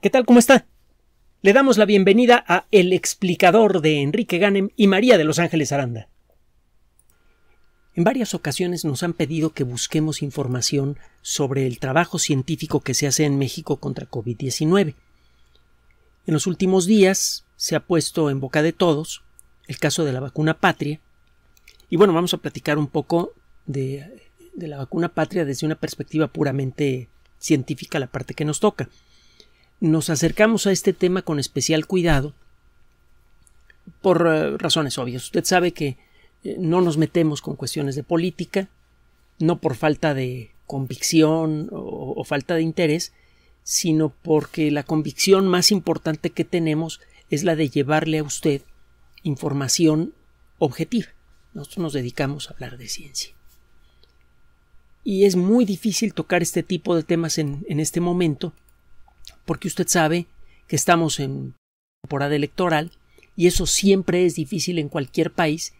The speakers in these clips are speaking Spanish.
¿Qué tal? ¿Cómo está? Le damos la bienvenida a El explicador de Enrique Ganem y María de Los Ángeles Aranda. En varias ocasiones nos han pedido que busquemos información sobre el trabajo científico que se hace en México contra COVID-19. En los últimos días se ha puesto en boca de todos el caso de la vacuna patria. Y bueno, vamos a platicar un poco de, de la vacuna patria desde una perspectiva puramente científica, la parte que nos toca nos acercamos a este tema con especial cuidado por eh, razones obvias. Usted sabe que eh, no nos metemos con cuestiones de política, no por falta de convicción o, falta de interés, sino porque la convicción más importante que tenemos es la de llevarle a usted información objetiva. Nosotros nos dedicamos a hablar de ciencia. Y es muy difícil tocar este tipo de temas en este momento porque usted sabe que estamos en temporada electoral y eso siempre es difícil en cualquier país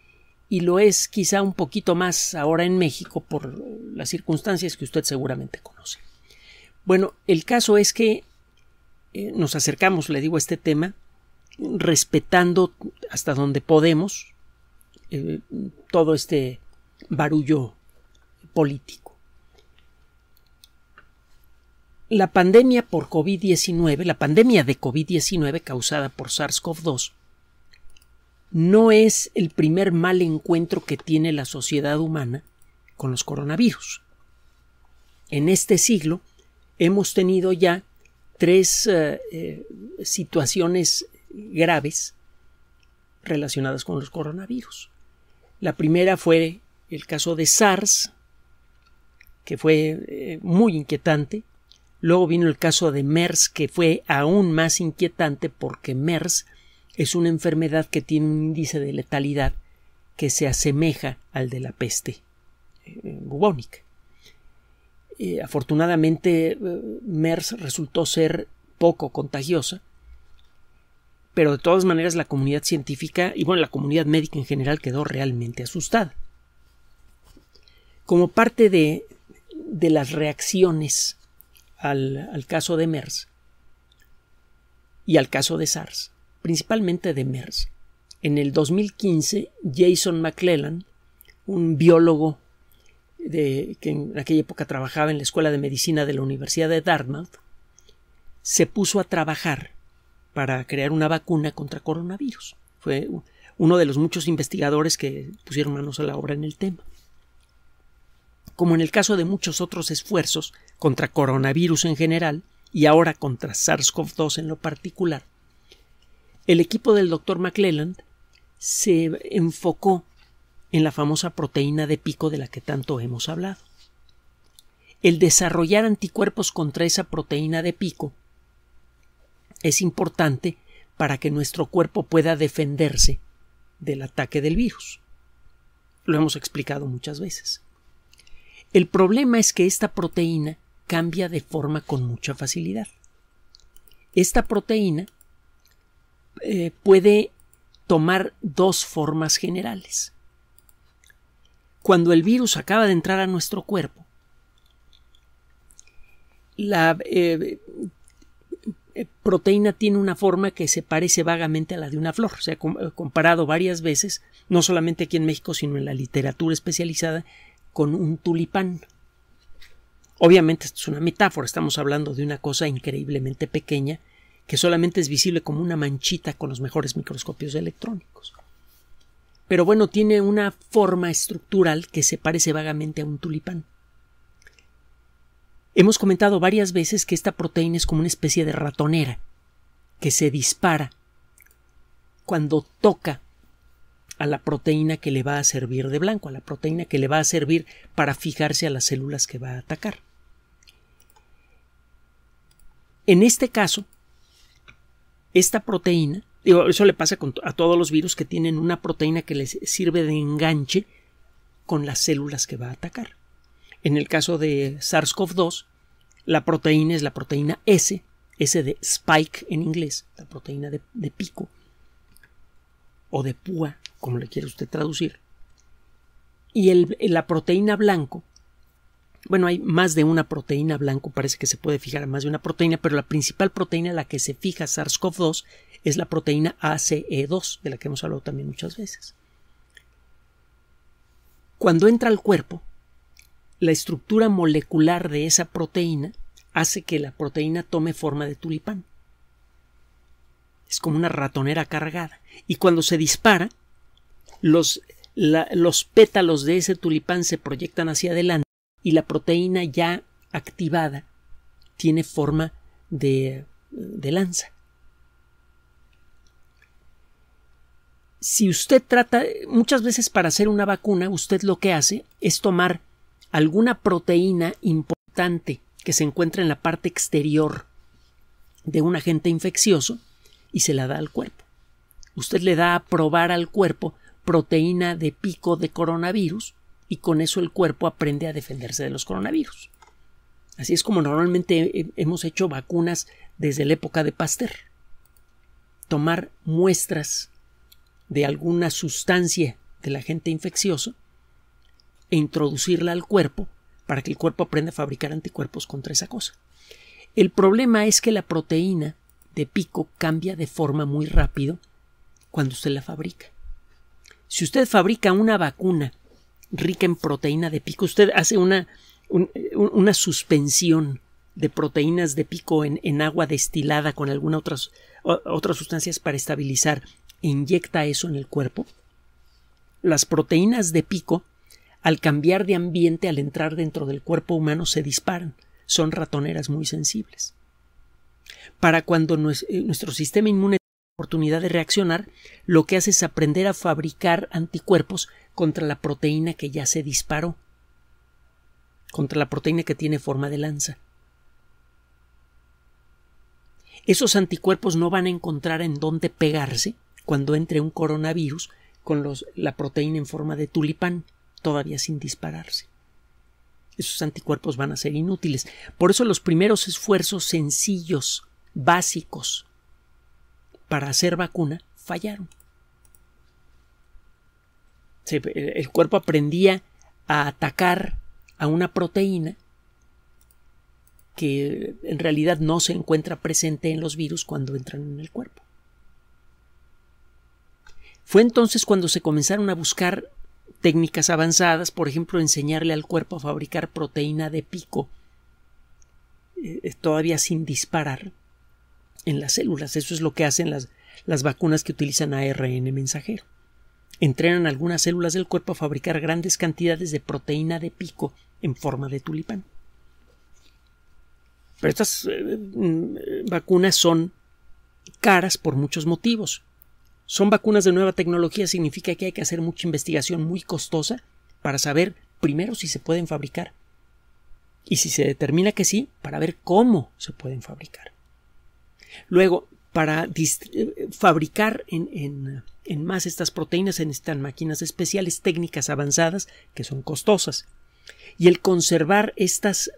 y lo es quizá un poquito más ahora en México por las circunstancias que usted seguramente conoce. Bueno, el caso es que eh, nos acercamos, le digo, a este tema respetando hasta donde podemos eh, todo este barullo político la pandemia por COVID-19, la pandemia de COVID-19 causada por SARS-CoV-2, no es el primer mal encuentro que tiene la sociedad humana con los coronavirus. En este siglo hemos tenido ya tres eh, eh, situaciones graves relacionadas con los coronavirus. La primera fue el caso de SARS, que fue eh, muy inquietante, Luego vino el caso de MERS, que fue aún más inquietante porque MERS es una enfermedad que tiene un índice de letalidad que se asemeja al de la peste eh, eh, bubónica. Eh, afortunadamente, MERS resultó ser poco contagiosa, pero de todas maneras la comunidad científica y bueno, la comunidad médica en general quedó realmente asustada. Como parte de, de las reacciones al, caso de MERS y al caso de SARS, principalmente de MERS. En el 2015, Jason McClellan, un biólogo de, que en aquella época trabajaba en la Escuela de Medicina de la Universidad de Dartmouth, se puso a trabajar para crear una vacuna contra coronavirus. Fue uno de los muchos investigadores que pusieron manos a la obra en el tema como en el caso de muchos otros esfuerzos contra coronavirus en general y ahora contra SARS-CoV-2 en lo particular, el equipo del doctor McClelland se enfocó en la famosa proteína de pico de la que tanto hemos hablado. El desarrollar anticuerpos contra esa proteína de pico es importante para que nuestro cuerpo pueda defenderse del ataque del virus. Lo hemos explicado muchas veces. El problema es que esta proteína cambia de forma con mucha facilidad. Esta proteína eh, puede tomar dos formas generales. Cuando el virus acaba de entrar a nuestro cuerpo, la eh, eh, proteína tiene una forma que se parece vagamente a la de una flor. Se ha comparado varias veces, no solamente aquí en México, sino en la literatura especializada, con un tulipán. Obviamente esto es una metáfora, estamos hablando de una cosa increíblemente pequeña que solamente es visible como una manchita con los mejores microscopios electrónicos. Pero bueno, tiene una forma estructural que se parece vagamente a un tulipán. Hemos comentado varias veces que esta proteína es como una especie de ratonera que se dispara cuando toca a la proteína que le va a servir de blanco, a la proteína que le va a servir para fijarse a las células que va a atacar. En este caso, esta proteína, eso le pasa a todos los virus que tienen una proteína que les sirve de enganche con las células que va a atacar. En el caso de SARS-CoV-2, la proteína es la proteína S, S de spike en inglés, la proteína de, de pico, o de púa, como le quiere usted traducir. Y el, la proteína blanco, bueno, hay más de una proteína blanco, parece que se puede fijar a más de una proteína, pero la principal proteína a la que se fija SARS-CoV-2 es la proteína ACE2, de la que hemos hablado también muchas veces. Cuando entra al cuerpo, la estructura molecular de esa proteína hace que la proteína tome forma de tulipán es como una ratonera cargada. Y cuando se dispara, los, los pétalos de ese tulipán se proyectan hacia adelante y la proteína ya activada tiene forma de, de lanza. si usted trata, muchas veces para hacer una vacuna, usted lo que hace es tomar alguna proteína importante que se encuentra en la parte exterior de un agente infeccioso y se la da al cuerpo. Usted le da a probar al cuerpo proteína de pico de coronavirus y con eso el cuerpo aprende a defenderse de los coronavirus. Así es como normalmente hemos hecho vacunas desde la época de Pasteur. Tomar muestras de alguna sustancia del agente infeccioso e introducirla al cuerpo para que el cuerpo aprenda a fabricar anticuerpos contra esa cosa. El problema es que la proteína de pico cambia de forma muy rápido cuando usted la fabrica. Si usted fabrica una vacuna rica en proteína de pico, usted hace una, una suspensión de proteínas de pico en, agua destilada con alguna otra, otras sustancias para estabilizar e inyecta eso en el cuerpo, las proteínas de pico, al cambiar de ambiente, al entrar dentro del cuerpo humano, se disparan. Son ratoneras muy sensibles para cuando eh, nuestro sistema inmune tiene oportunidad de reaccionar, lo que hace es aprender a fabricar anticuerpos contra la proteína que ya se disparó, contra la proteína que tiene forma de lanza. Esos anticuerpos no van a encontrar en dónde pegarse cuando entre un coronavirus con la proteína en forma de tulipán, todavía sin dispararse esos anticuerpos van a ser inútiles. Por eso los primeros esfuerzos sencillos básicos para hacer vacuna fallaron. El cuerpo aprendía a atacar a una proteína que en realidad no se encuentra presente en los virus cuando entran en el cuerpo. Fue entonces cuando se comenzaron a buscar técnicas avanzadas, por ejemplo, enseñarle al cuerpo a fabricar proteína de pico, eh, eh, todavía sin disparar, en las células. Eso es lo que hacen las, las vacunas que utilizan ARN mensajero. Entrenan algunas células del cuerpo a fabricar grandes cantidades de proteína de pico en forma de tulipán. Pero estas eh, mm, vacunas son caras por muchos motivos. Son vacunas de nueva tecnología, significa que hay que hacer mucha investigación muy costosa para saber primero si se pueden fabricar y si se determina que sí, para ver cómo se pueden fabricar. Luego, para eh, fabricar en, más estas proteínas se necesitan máquinas especiales, técnicas avanzadas que son costosas. Y el conservar estas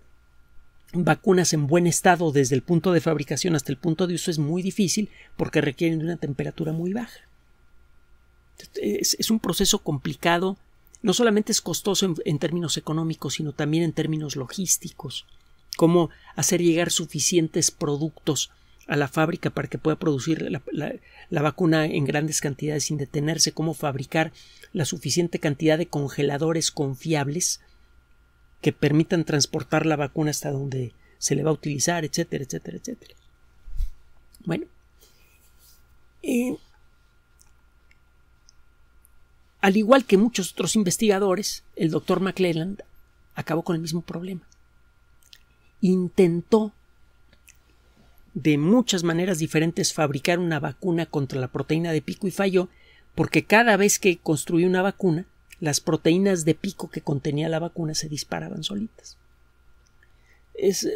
vacunas en buen estado desde el punto de fabricación hasta el punto de uso es muy difícil porque requieren de una temperatura muy baja. Es, un proceso complicado, no solamente es costoso en, términos económicos, sino también en términos logísticos. Cómo hacer llegar suficientes productos a la fábrica para que pueda producir la, vacuna en grandes cantidades sin detenerse, cómo fabricar la suficiente cantidad de congeladores confiables que permitan transportar la vacuna hasta donde se le va a utilizar, etcétera, etcétera, etcétera. Bueno, eh, al igual que muchos otros investigadores, el doctor McClelland acabó con el mismo problema. Intentó de muchas maneras diferentes fabricar una vacuna contra la proteína de pico y falló porque cada vez que construí una vacuna, las proteínas de pico que contenía la vacuna se disparaban solitas. Es,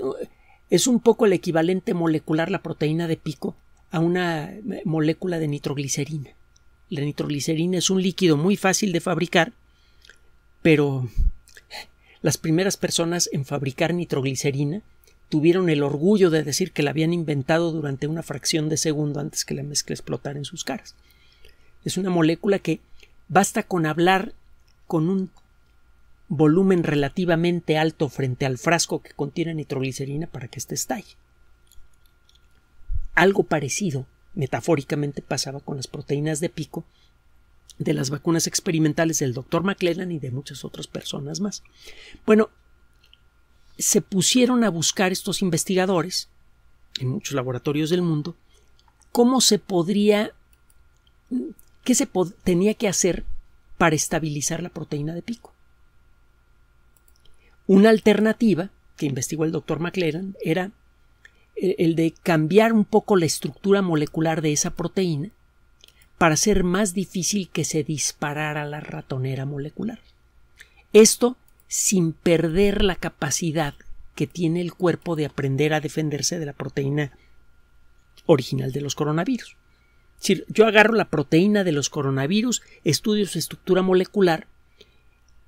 es un poco el equivalente molecular la proteína de pico a una molécula de nitroglicerina. La nitroglicerina es un líquido muy fácil de fabricar, pero las primeras personas en fabricar nitroglicerina tuvieron el orgullo de decir que la habían inventado durante una fracción de segundo antes que la mezcla explotara en sus caras. Es una molécula que basta con hablar con un volumen relativamente alto frente al frasco que contiene nitroglicerina para que éste estalle. Algo parecido, metafóricamente, pasaba con las proteínas de pico de las vacunas experimentales del doctor McLellan y de muchas otras personas más. Bueno, se pusieron a buscar estos investigadores en muchos laboratorios del mundo cómo se podría qué se tenía que hacer para estabilizar la proteína de pico. Una alternativa que investigó el doctor McLaren era e-, el de cambiar un poco la estructura molecular de esa proteína para hacer más difícil que se disparara la ratonera molecular. Esto sin perder la capacidad que tiene el cuerpo de aprender a defenderse de la proteína original de los coronavirus. Si yo agarro la proteína de los coronavirus, estudio su estructura molecular,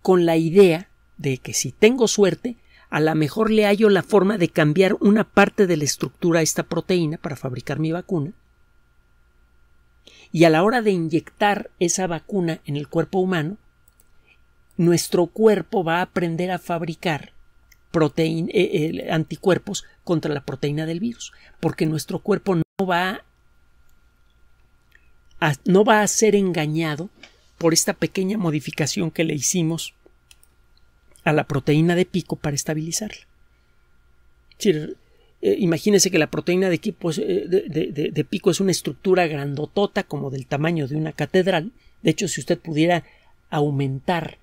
con la idea de que si tengo suerte, a lo mejor le hallo la forma de cambiar una parte de la estructura a esta proteína para fabricar mi vacuna. Y a la hora de inyectar esa vacuna en el cuerpo humano, nuestro cuerpo va a aprender a fabricar eh, anticuerpos contra la proteína del virus, porque nuestro cuerpo no va a, no va a ser engañado por esta pequeña modificación que le hicimos a la proteína de pico para estabilizarla. Eh, imagínese imagínense que la proteína de, pico eh, de pico es una estructura grandotota como del tamaño de una catedral. De hecho, si usted pudiera aumentar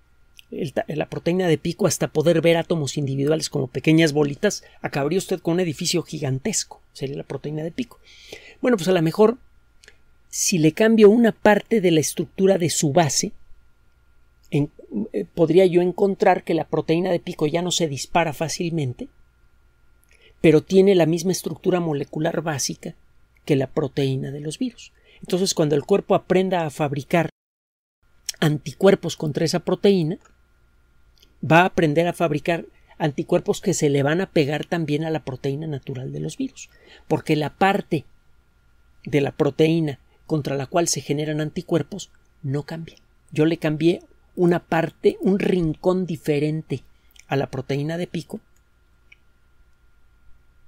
la proteína de pico hasta poder ver átomos individuales como pequeñas bolitas, acabaría usted con un edificio gigantesco. Sería la proteína de pico. Bueno, pues a lo mejor, si le cambio una parte de la estructura de su base, eh, podría yo encontrar que la proteína de pico ya no se dispara fácilmente, pero tiene la misma estructura molecular básica que la proteína de los virus. Entonces, cuando el cuerpo aprenda a fabricar anticuerpos contra esa proteína, va a aprender a fabricar anticuerpos que se le van a pegar también a la proteína natural de los virus, porque la parte de la proteína contra la cual se generan anticuerpos no cambia. Yo le cambié una parte, un rincón diferente a la proteína de pico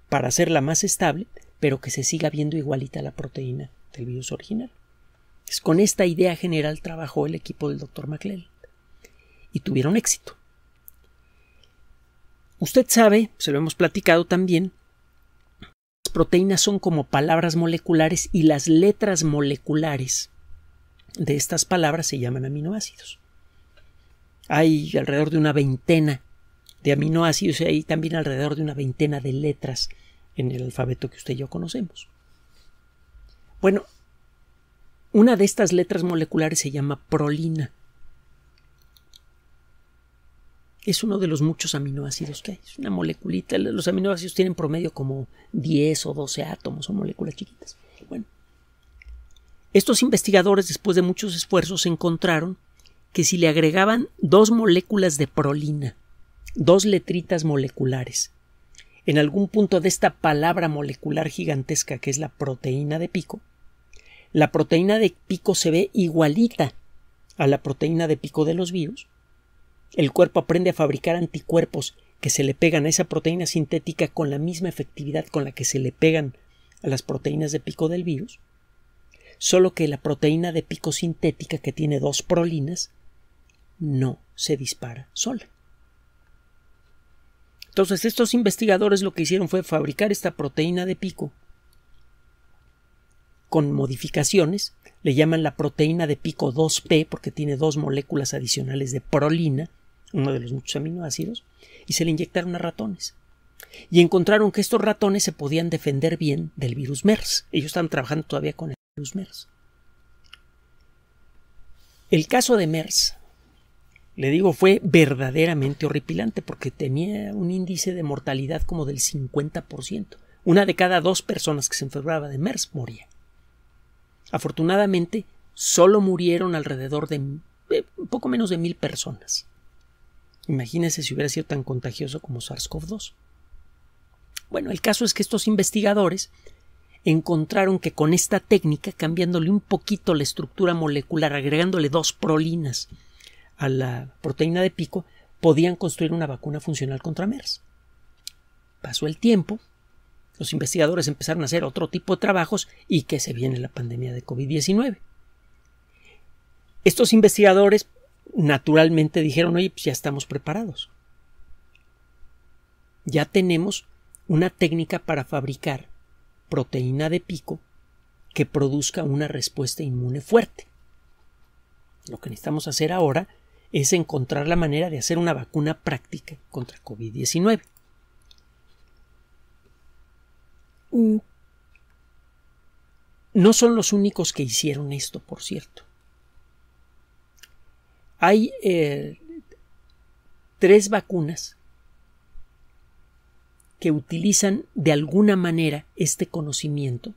para hacerla más estable, pero que se siga viendo igualita a la proteína del virus original. Es con esta idea general trabajó el equipo del doctor McClellan y tuvieron éxito. Usted sabe, se lo hemos platicado también, las proteínas son como palabras moleculares y las letras moleculares de estas palabras se llaman aminoácidos. Hay alrededor de una veintena de aminoácidos y hay también alrededor de una veintena de letras en el alfabeto que usted y yo conocemos. Bueno, una de estas letras moleculares se llama prolina. es uno de los muchos aminoácidos que hay. Es una moleculita. Los aminoácidos tienen promedio como 10 o 12 átomos o moléculas chiquitas. Bueno, estos investigadores, después de muchos esfuerzos, encontraron que si le agregaban dos moléculas de prolina, dos letritas moleculares, en algún punto de esta palabra molecular gigantesca que es la proteína de pico, la proteína de pico se ve igualita a la proteína de pico de los virus, el cuerpo aprende a fabricar anticuerpos que se le pegan a esa proteína sintética con la misma efectividad con la que se le pegan a las proteínas de pico del virus, solo que la proteína de pico sintética que tiene dos prolinas no se dispara sola. Entonces estos investigadores lo que hicieron fue fabricar esta proteína de pico con modificaciones, le llaman la proteína de pico 2P porque tiene dos moléculas adicionales de prolina, uno de los muchos aminoácidos, y se le inyectaron a ratones. Y encontraron que estos ratones se podían defender bien del virus MERS. Ellos estaban trabajando todavía con el virus MERS. El caso de MERS, le digo, fue verdaderamente horripilante porque tenía un índice de mortalidad como del 50%. Una de cada dos personas que se enfermaba de MERS moría. Afortunadamente, solo murieron alrededor de eh, poco menos de mil personas. Imagínense si hubiera sido tan contagioso como SARS-CoV-2. Bueno, el caso es que estos investigadores encontraron que con esta técnica, cambiándole un poquito la estructura molecular, agregándole dos prolinas a la proteína de pico, podían construir una vacuna funcional contra MERS. Pasó el tiempo, los investigadores empezaron a hacer otro tipo de trabajos y que se viene la pandemia de COVID-19. Estos investigadores naturalmente dijeron, oye, pues ya estamos preparados. Ya tenemos una técnica para fabricar proteína de pico que produzca una respuesta inmune fuerte. Lo que necesitamos hacer ahora es encontrar la manera de hacer una vacuna práctica contra COVID-19. Mm. No son los únicos que hicieron esto, por cierto. Hay eh, tres vacunas que utilizan de alguna manera este conocimiento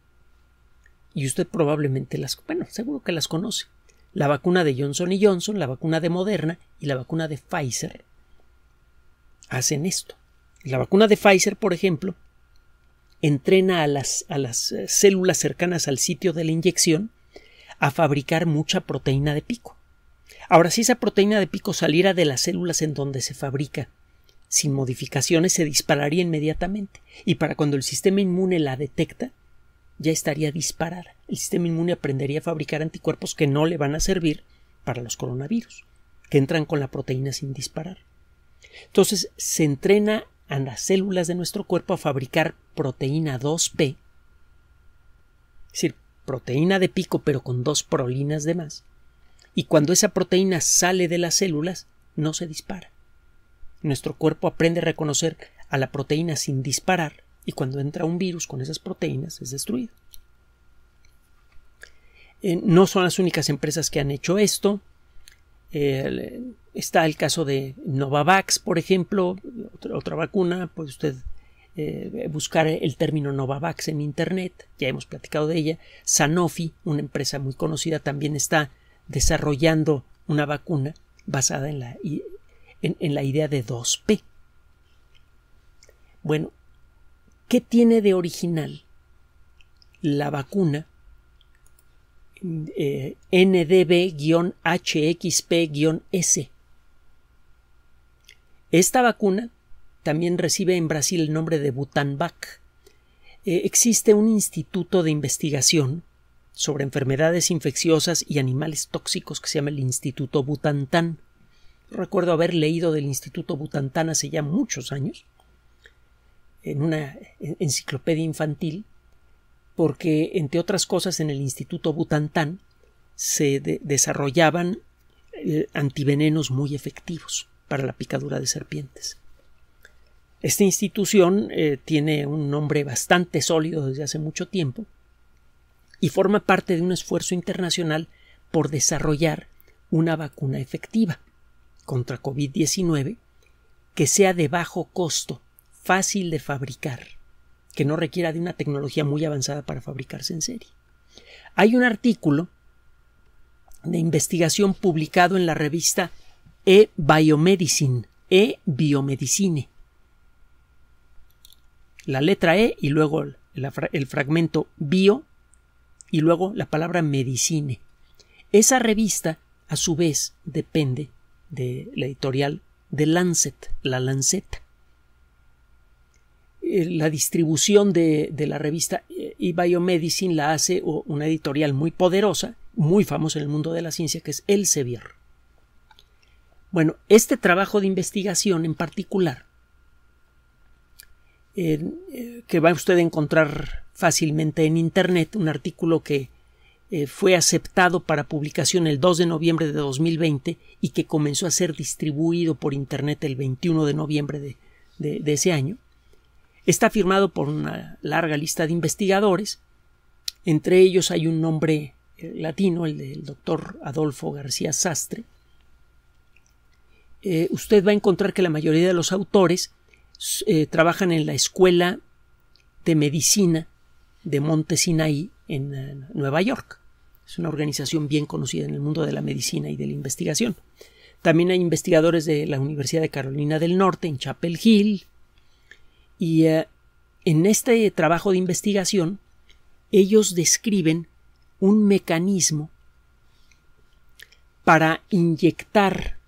y usted probablemente las, bueno, seguro que las conoce. La vacuna de Johnson y Johnson, la vacuna de Moderna y la vacuna de Pfizer hacen esto. La vacuna de Pfizer, por ejemplo, entrena a las, a las eh, células cercanas al sitio de la inyección a fabricar mucha proteína de pico. Ahora, si esa proteína de pico saliera de las células en donde se fabrica, sin modificaciones se dispararía inmediatamente, y para cuando el sistema inmune la detecta, ya estaría disparada. El sistema inmune aprendería a fabricar anticuerpos que no le van a servir para los coronavirus, que entran con la proteína sin disparar. Entonces, se entrena a las células de nuestro cuerpo a fabricar proteína 2P, es decir, proteína de pico pero con dos prolinas de más, y cuando esa proteína sale de las células, no se dispara. Nuestro cuerpo aprende a reconocer a la proteína sin disparar y cuando entra un virus con esas proteínas es destruido. Eh, no son las únicas empresas que han hecho esto. está el caso de Novavax, por ejemplo, otra, vacuna. Puede usted eh, buscar el término Novavax en Internet, ya hemos platicado de ella. Sanofi, una empresa muy conocida, también está desarrollando una vacuna basada en la, idea de 2P. Bueno, ¿qué tiene de original la vacuna eh, NDB-HXP-S? Esta vacuna también recibe en Brasil el nombre de Butanvac. Eh, existe un instituto de investigación sobre enfermedades infecciosas y animales tóxicos que se llama el Instituto Butantán. Recuerdo haber leído del Instituto Butantán hace ya muchos años en una enciclopedia infantil, porque entre otras cosas en el Instituto Butantán se desarrollaban eh, antivenenos muy efectivos para la picadura de serpientes. Esta institución eh, tiene un nombre bastante sólido desde hace mucho tiempo y forma parte de un esfuerzo internacional por desarrollar una vacuna efectiva contra COVID-19 que sea de bajo costo, fácil de fabricar, que no requiera de una tecnología muy avanzada para fabricarse en serie. Hay un artículo de investigación publicado en la revista E-Biomedicine, E-Biomedicine. La letra E y luego el, el fragmento bio y luego la palabra medicine. Esa revista, a su vez, depende de la editorial de Lancet, la Lanceta. Eh, la distribución de, de la revista eBiomedicine eh, la hace una editorial muy poderosa, muy famosa en el mundo de la ciencia, que es Elsevier. Bueno, este trabajo de investigación en particular eh, que va usted a encontrar fácilmente en Internet, un artículo que eh, fue aceptado para publicación el 2 de noviembre de 2020 y que comenzó a ser distribuido por Internet el 21 de noviembre de, ese año. Está firmado por una larga lista de investigadores, entre ellos hay un nombre eh, latino, el del doctor Adolfo García Sastre. usted va a encontrar que la mayoría de los autores eh, trabajan en la escuela de medicina de Monte Sinai en eh, Nueva York. Es una organización bien conocida en el mundo de la medicina y de la investigación. También hay investigadores de la Universidad de Carolina del Norte en Chapel Hill. Y eh, en este trabajo de investigación, ellos describen un mecanismo para inyectar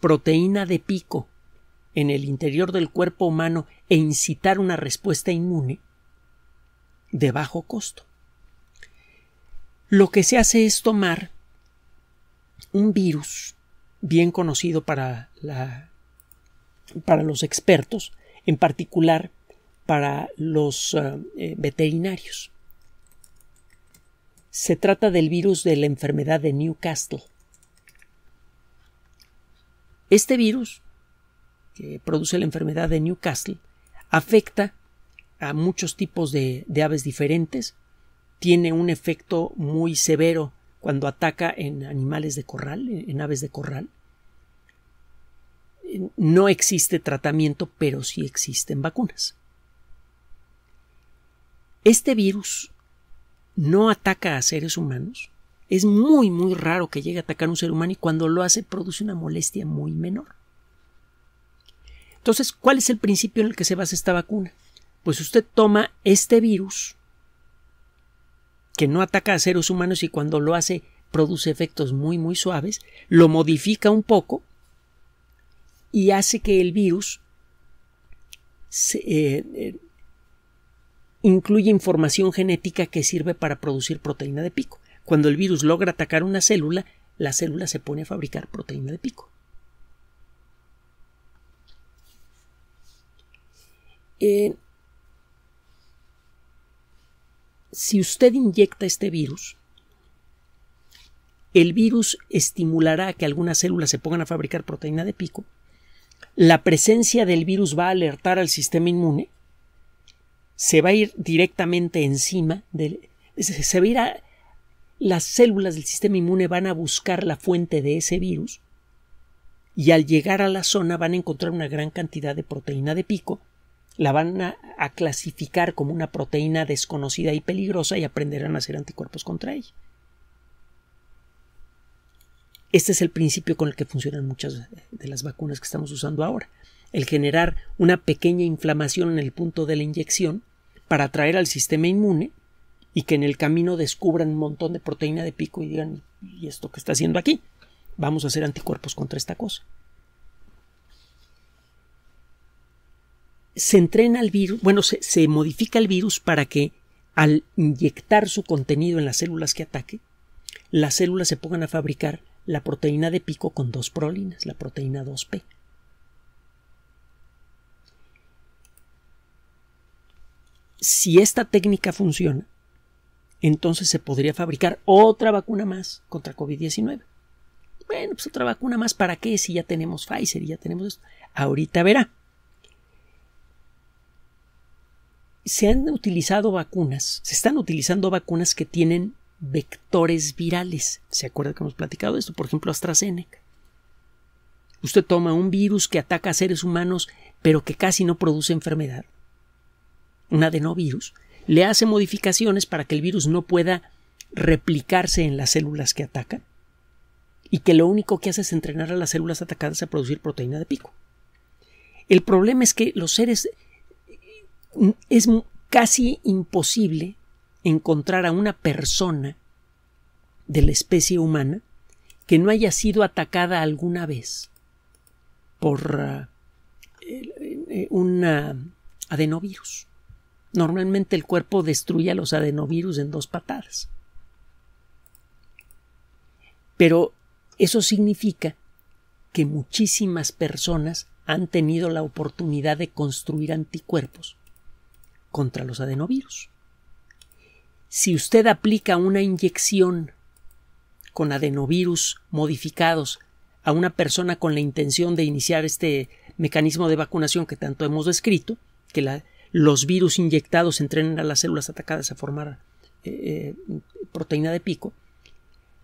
proteína de pico en el interior del cuerpo humano e incitar una respuesta inmune de bajo costo. Lo que se hace es tomar un virus bien conocido para, la, para los expertos, en particular para los eh, eh, veterinarios. Se trata del virus de la enfermedad de Newcastle. Este virus produce la enfermedad de Newcastle afecta a muchos tipos de, de aves diferentes, tiene un efecto muy severo cuando ataca en animales de corral, en aves de corral. Eh, no existe tratamiento, pero sí existen vacunas. Este virus no ataca a seres humanos. Es muy, muy raro que llegue a atacar a un ser humano y cuando lo hace produce una molestia muy menor. Entonces, ¿cuál es el principio en el que se basa esta vacuna? Pues usted toma este virus que no ataca a seres humanos y cuando lo hace produce efectos muy muy suaves, lo modifica un poco y hace que el virus eh, eh, incluya información genética que sirve para producir proteína de pico. Cuando el virus logra atacar una célula, la célula se pone a fabricar proteína de pico. si usted inyecta este virus, el virus estimulará que algunas células se pongan a fabricar proteína de pico, la presencia del virus va a alertar al sistema inmune, se va a ir directamente encima, de, se va las células del sistema inmune van a buscar la fuente de ese virus y al llegar a la zona van a encontrar una gran cantidad de proteína de pico la van a, clasificar como una proteína desconocida y peligrosa y aprenderán a hacer anticuerpos contra ella. Este es el principio con el que funcionan muchas de las vacunas que estamos usando ahora. El generar una pequeña inflamación en el punto de la inyección para atraer al sistema inmune y que en el camino descubran un montón de proteína de pico y digan, ¿y esto qué está haciendo aquí? Vamos a hacer anticuerpos contra esta cosa. se entrena el virus, bueno, se, modifica el virus para que al inyectar su contenido en las células que ataque, las células se pongan a fabricar la proteína de pico con dos prolinas, la proteína 2P. Si esta técnica funciona, entonces se podría fabricar otra vacuna más contra COVID-19. Bueno, pues otra vacuna más, ¿para qué? Si ya tenemos Pfizer y ya tenemos esto. Ahorita verá. se han utilizado vacunas, se están utilizando vacunas que tienen vectores virales. ¿Se acuerda que hemos platicado de esto? Por ejemplo, AstraZeneca. Usted toma un virus que ataca a seres humanos, pero que casi no produce enfermedad, un adenovirus, le hace modificaciones para que el virus no pueda replicarse en las células que ataca y que lo único que hace es entrenar a las células atacadas a producir proteína de pico. El problema es que los seres es casi imposible encontrar a una persona de la especie humana que no haya sido atacada alguna vez por eh, eh, eh, un ah, adenovirus. Normalmente el cuerpo destruye a los adenovirus en dos patadas. Pero eso significa que muchísimas personas han tenido la oportunidad de construir anticuerpos contra los adenovirus. Si usted aplica una inyección con adenovirus modificados a una persona con la intención de iniciar este mecanismo de vacunación que tanto hemos descrito, que los virus inyectados entrenen a las células atacadas a formar eh, eh, proteína de pico,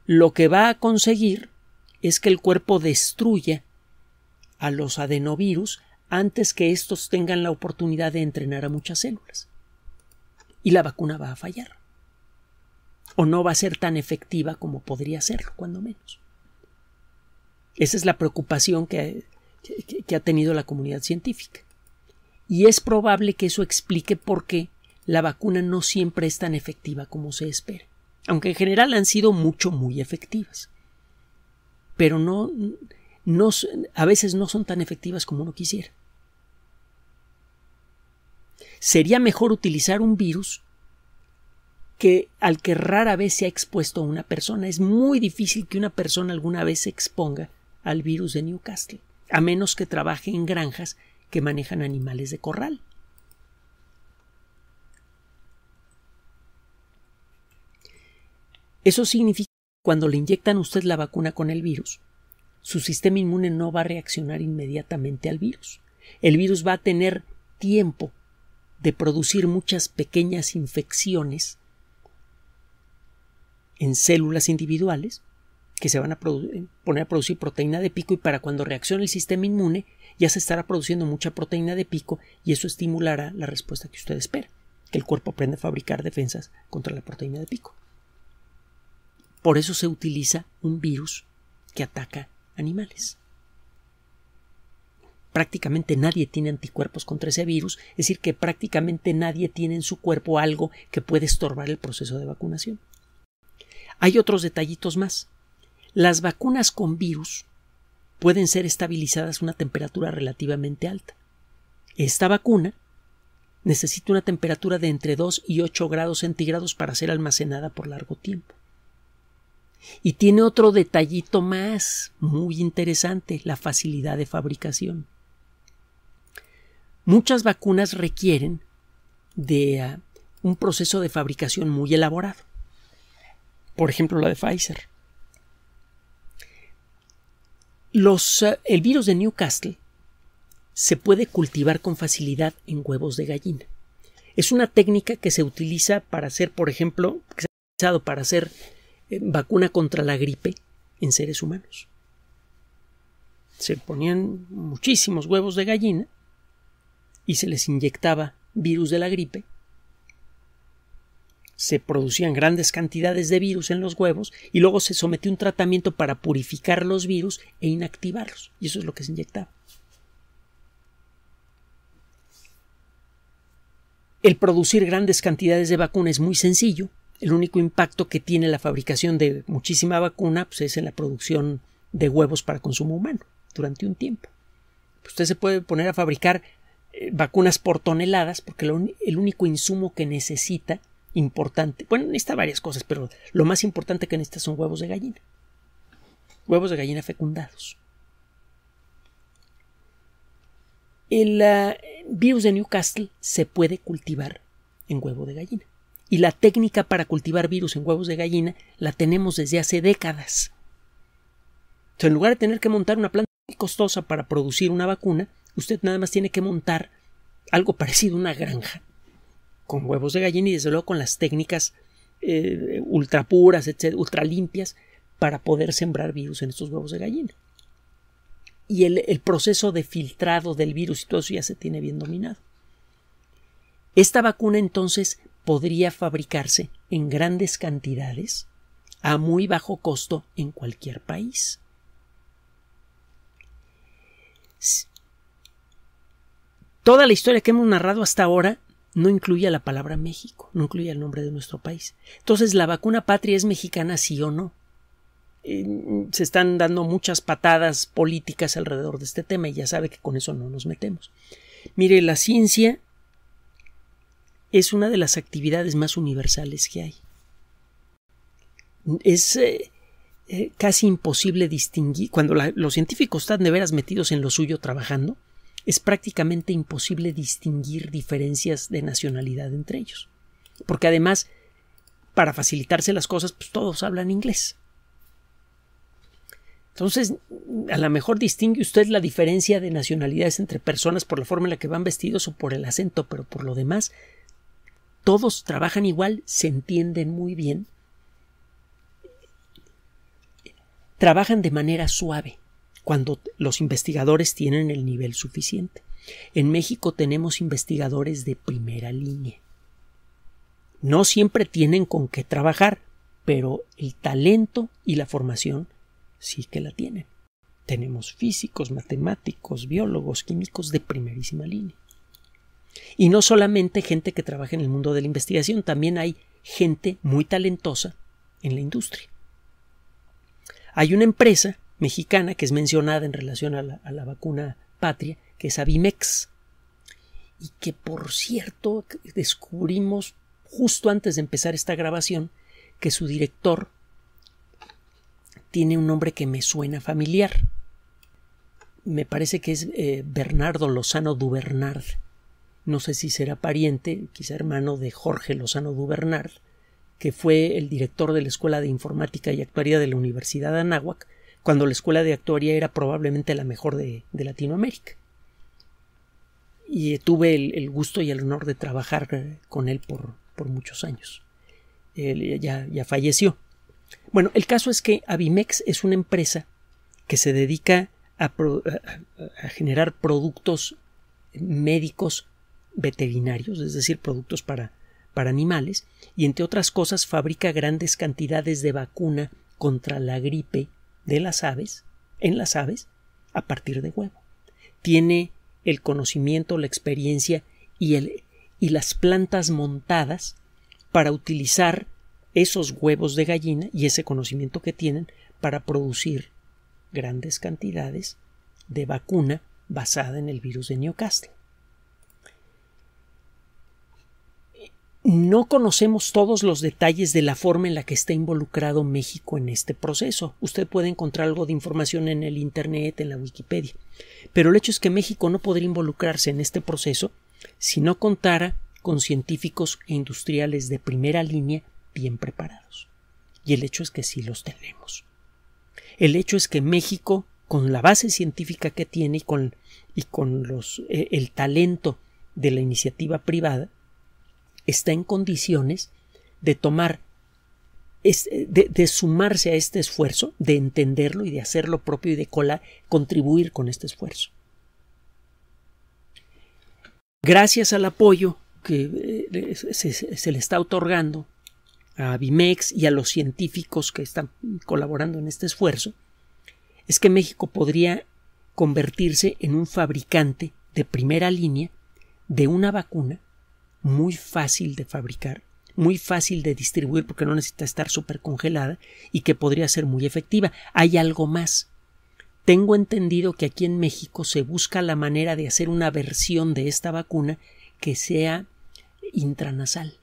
lo que va a conseguir es que el cuerpo destruya a los adenovirus antes que estos tengan la oportunidad de entrenar a muchas células. Y la vacuna va a fallar. O no va a ser tan efectiva como podría serlo, cuando menos. Esa es la preocupación que, que ha tenido la comunidad científica. Y es probable que eso explique por qué la vacuna no siempre es tan efectiva como se espera. Aunque en general han sido mucho, muy efectivas. Pero no, a veces no son tan efectivas como uno quisiera. Sería mejor utilizar un virus que al que rara vez se ha expuesto una persona. Es muy difícil que una persona alguna vez se exponga al virus de Newcastle, a menos que trabaje en granjas que manejan animales de corral. Eso significa que cuando le inyectan usted la vacuna con el virus, su sistema inmune no va a reaccionar inmediatamente al virus. El virus va a tener tiempo de producir muchas pequeñas infecciones en células individuales que se van a eh, poner a producir proteína de pico y para cuando reaccione el sistema inmune ya se estará produciendo mucha proteína de pico y eso estimulará la respuesta que usted espera, que el cuerpo aprende a fabricar defensas contra la proteína de pico. Por eso se utiliza un virus que ataca animales. Prácticamente nadie tiene anticuerpos contra ese virus, es decir, que prácticamente nadie tiene en su cuerpo algo que puede estorbar el proceso de vacunación. Hay otros detallitos más. Las vacunas con virus pueden ser estabilizadas a una temperatura relativamente alta. Esta vacuna necesita una temperatura de entre 2 y 8 grados centígrados para ser almacenada por largo tiempo. Y tiene otro detallito más, muy interesante, la facilidad de fabricación. Muchas vacunas requieren de uh, un proceso de fabricación muy elaborado. Por ejemplo, la de Pfizer. Los, uh, el virus de Newcastle se puede cultivar con facilidad en huevos de gallina. Es una técnica que se utiliza para hacer, por ejemplo, para hacer eh, vacuna contra la gripe en seres humanos. Se ponían muchísimos huevos de gallina y se les inyectaba virus de la gripe. Se producían grandes cantidades de virus en los huevos y luego se sometió un tratamiento para purificar los virus e inactivarlos. Y eso es lo que se inyectaba. El producir grandes cantidades de vacuna es muy sencillo el único impacto que tiene la fabricación de muchísima vacuna pues, es en la producción de huevos para consumo humano durante un tiempo. Pues, usted se puede poner a fabricar eh, vacunas por toneladas porque el único insumo que necesita importante, bueno, necesita varias cosas, pero lo más importante que necesita son huevos de gallina. Huevos de gallina fecundados. El virus de Newcastle se puede cultivar en huevo de gallina y la técnica para cultivar virus en huevos de gallina la tenemos desde hace décadas. en lugar de tener que montar una planta muy costosa para producir una vacuna, usted nada más tiene que montar algo parecido a una granja con huevos de gallina y desde luego con las técnicas eh, ultra puras, ultra limpias para poder sembrar virus en estos huevos de gallina. Y el, el proceso de filtrado del virus y todo eso ya se tiene bien dominado. Esta vacuna entonces podría fabricarse en grandes cantidades a muy bajo costo en cualquier país. Toda la historia que hemos narrado hasta ahora no incluye la palabra México, no incluye el nombre de nuestro país. Entonces, ¿la vacuna patria es mexicana, sí o no? Eh, se están dando muchas patadas políticas alrededor de este tema y ya sabe que con eso no nos metemos. Mire, la ciencia es una de las actividades más universales que hay. Es eh, eh, casi imposible distinguir, cuando los científicos están de veras metidos en lo suyo trabajando, es prácticamente imposible distinguir diferencias de nacionalidad entre ellos. Porque además, para facilitarse las cosas, pues todos hablan inglés. Entonces, a lo mejor distingue usted la diferencia de nacionalidades entre personas por la forma en la que van vestidos o por el acento, pero por lo demás, todos trabajan igual, se entienden muy bien, trabajan de manera suave cuando los investigadores tienen el nivel suficiente. En México tenemos investigadores de primera línea. No siempre tienen con qué trabajar, pero el talento y la formación sí que la tienen. Tenemos físicos, matemáticos, biólogos, químicos de primerísima línea. Y no solamente gente que trabaja en el mundo de la investigación, también hay gente muy talentosa en la industria. Hay una empresa mexicana que es mencionada en relación a la, vacuna patria, que es Avimex, y que por cierto descubrimos justo antes de empezar esta grabación que su director tiene un nombre que me suena familiar. Me parece que es eh, Bernardo Lozano Dubernard no sé si será pariente, quizá hermano de Jorge Lozano Dubernard, que fue el director de la Escuela de Informática y Actuaría de la Universidad de Anáhuac, cuando la Escuela de Actuaría era probablemente la mejor de, Latinoamérica. Y tuve el, gusto y el honor de trabajar eh, con él por, muchos años. Él ya, falleció. Bueno, el caso es que Avimex es una empresa que se dedica a generar productos médicos veterinarios, es decir, productos para, para animales, y entre otras cosas fabrica grandes cantidades de vacuna contra la gripe de las aves, en las aves, a partir de huevo. Tiene el conocimiento, la experiencia y, el, y las plantas montadas para utilizar esos huevos de gallina y ese conocimiento que tienen para producir grandes cantidades de vacuna basada en el virus de Newcastle. no conocemos todos los detalles de la forma en la que está involucrado México en este proceso. Usted puede encontrar algo de información en el Internet, en la Wikipedia. Pero el hecho es que México no podría involucrarse en este proceso si no contara con científicos e industriales de primera línea bien preparados. Y el hecho es que sí los tenemos. El hecho es que México, con la base científica que tiene y con, eh, el talento de la iniciativa privada, está en condiciones de tomar, eh, de, sumarse a este esfuerzo, de entenderlo y de hacer propio y de cola, contribuir con este esfuerzo. Gracias al apoyo que eh, se, se le está otorgando a Bimex y a los científicos que están colaborando en este esfuerzo, es que México podría convertirse en un fabricante de primera línea de una vacuna muy fácil de fabricar, muy fácil de distribuir porque no necesita estar súper congelada y que podría ser muy efectiva. Hay algo más. Tengo entendido que aquí en México se busca la manera de hacer una versión de esta vacuna que sea intranasal,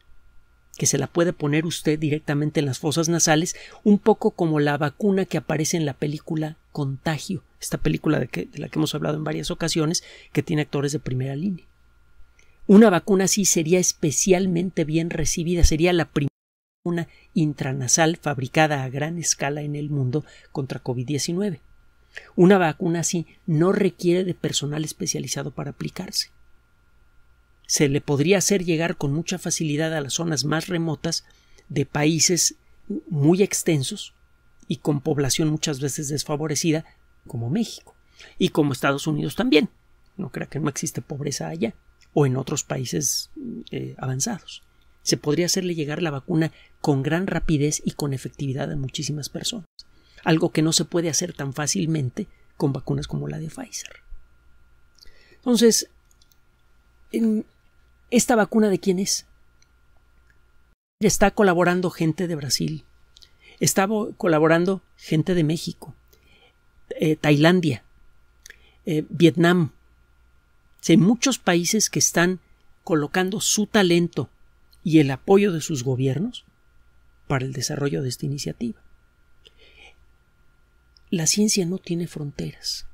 que se la puede poner usted directamente en las fosas nasales, un poco como la vacuna que aparece en la película Contagio, esta película de, de la que hemos hablado en varias ocasiones, que tiene actores de primera línea. Una vacuna así sería especialmente bien recibida, sería la primera vacuna intranasal fabricada a gran escala en el mundo contra COVID-19. Una vacuna así no requiere de personal especializado para aplicarse. Se le podría hacer llegar con mucha facilidad a las zonas más remotas de países muy extensos y con población muchas veces desfavorecida, como México, y como Estados Unidos también. No crea que no existe pobreza allá o en otros países eh, avanzados. Se podría hacerle llegar la vacuna con gran rapidez y con efectividad a muchísimas personas, algo que no se puede hacer tan fácilmente con vacunas como la de Pfizer. Entonces, ¿esta vacuna de quién es? Está colaborando gente de Brasil, está colaborando gente de México, eh, Tailandia, eh, Vietnam, hay muchos países que están colocando su talento y el apoyo de sus gobiernos para el desarrollo de esta iniciativa. La ciencia no tiene fronteras.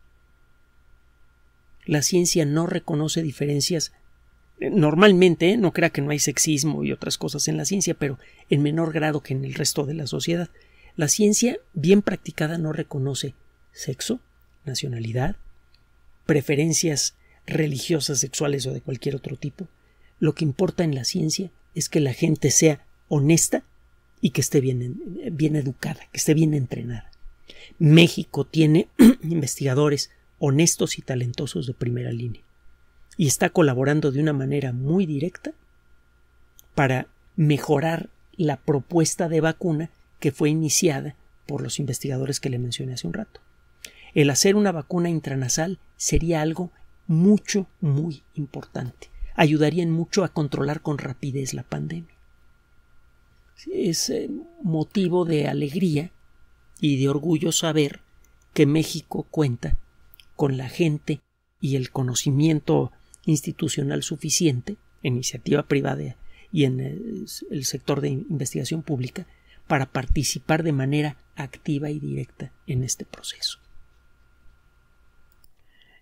La ciencia no reconoce diferencias. Eh, normalmente, ¿eh? no crea que no hay sexismo y otras cosas en la ciencia, pero en menor grado que en el resto de la sociedad. La ciencia bien practicada no reconoce sexo, nacionalidad, preferencias religiosas, sexuales o de cualquier otro tipo. Lo que importa en la ciencia es que la gente sea honesta y que esté bien, bien educada, que esté bien entrenada. México tiene investigadores honestos y talentosos de primera línea y está colaborando de una manera muy directa para mejorar la propuesta de vacuna que fue iniciada por los investigadores que le mencioné hace un rato. El hacer una vacuna intranasal sería algo mucho, muy importante. Ayudarían mucho a controlar con rapidez la pandemia. Es eh, motivo de alegría y de orgullo saber que México cuenta con la gente y el conocimiento institucional suficiente, en iniciativa privada y en eh, el sector de investigación pública, para participar de manera activa y directa en este proceso.